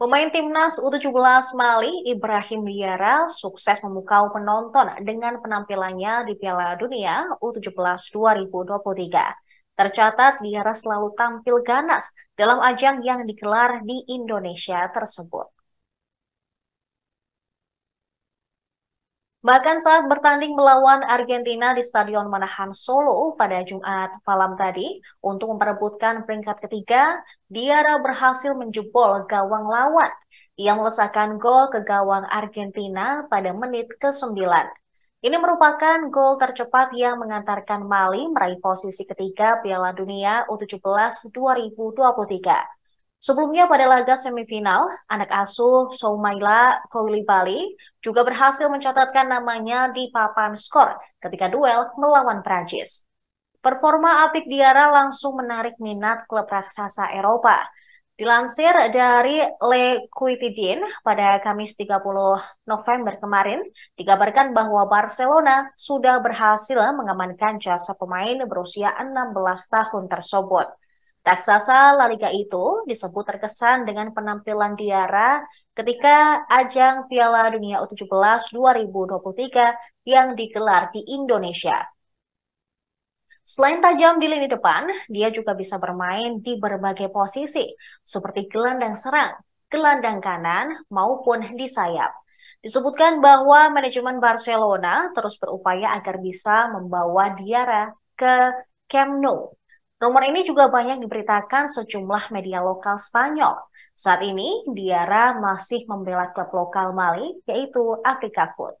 Pemain timnas U17 Mali, Ibrahim Liara, sukses memukau penonton dengan penampilannya di Piala Dunia U17 2023. Tercatat, Liara selalu tampil ganas dalam ajang yang digelar di Indonesia tersebut. Bahkan saat bertanding melawan Argentina di Stadion Manahan Solo pada Jumat malam tadi, untuk memperebutkan peringkat ketiga, Diara berhasil menjebol gawang lawan. yang melesakkan gol ke gawang Argentina pada menit ke-9. Ini merupakan gol tercepat yang mengantarkan Mali meraih posisi ketiga Piala Dunia U17 2023. Sebelumnya pada laga semifinal, anak asuh Soumaila Kouli juga berhasil mencatatkan namanya di papan skor ketika duel melawan Prancis. Performa Apik Diara langsung menarik minat klub raksasa Eropa. Dilansir dari Le Quotidien pada Kamis 30 November kemarin, dikabarkan bahwa Barcelona sudah berhasil mengamankan jasa pemain berusia 16 tahun tersebut. Raksasa La Liga itu disebut terkesan dengan penampilan Diara ketika ajang Piala Dunia U17 2023 yang digelar di Indonesia. Selain tajam di lini depan, dia juga bisa bermain di berbagai posisi, seperti gelandang serang, gelandang kanan, maupun di sayap. Disebutkan bahwa manajemen Barcelona terus berupaya agar bisa membawa Diara ke Camp Nou Rumor ini juga banyak diberitakan sejumlah media lokal Spanyol. Saat ini, Diara masih membela klub lokal Mali, yaitu Afrika Food.